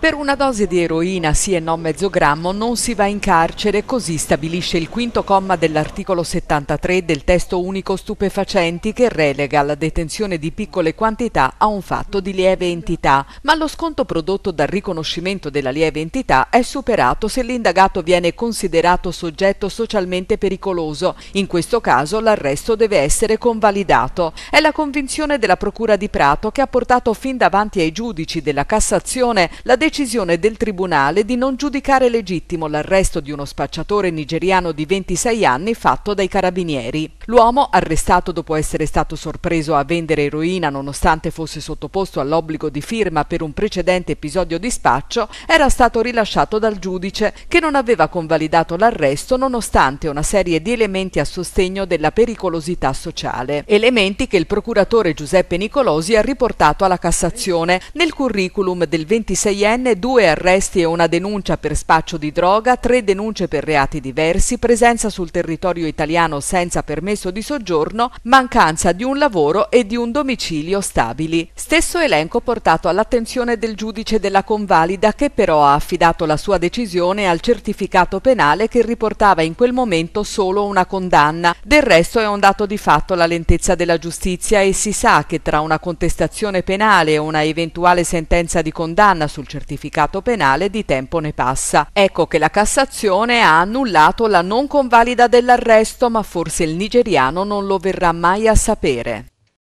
Per una dose di eroina sì e no mezzo grammo non si va in carcere, così stabilisce il quinto comma dell'articolo 73 del testo unico stupefacenti che relega la detenzione di piccole quantità a un fatto di lieve entità, ma lo sconto prodotto dal riconoscimento della lieve entità è superato se l'indagato viene considerato soggetto socialmente pericoloso. In questo caso l'arresto deve essere convalidato. È la convinzione della Procura di Prato che ha portato fin davanti ai giudici della Cassazione la decisione decisione del tribunale di non giudicare legittimo l'arresto di uno spacciatore nigeriano di 26 anni fatto dai carabinieri. L'uomo, arrestato dopo essere stato sorpreso a vendere eroina nonostante fosse sottoposto all'obbligo di firma per un precedente episodio di spaccio, era stato rilasciato dal giudice che non aveva convalidato l'arresto nonostante una serie di elementi a sostegno della pericolosità sociale, elementi che il procuratore Giuseppe Nicolosi ha riportato alla Cassazione nel curriculum del 26enne diciottenne, due arresti e una denuncia per spaccio di droga, tre denunce per reati diversi, presenza sul territorio italiano senza permesso di soggiorno, mancanza di un lavoro e di un domicilio stabili. Stesso elenco portato all'attenzione del giudice della convalida che però ha affidato la sua decisione al certificato penale che riportava in quel momento solo una condanna. Del resto è un dato di fatto la lentezza della giustizia e si sa che tra una contestazione penale e una eventuale sentenza di condanna sul certificato certificato penale di tempo ne passa. Ecco che la Cassazione ha annullato la non convalida dell'arresto, ma forse il nigeriano non lo verrà mai a sapere.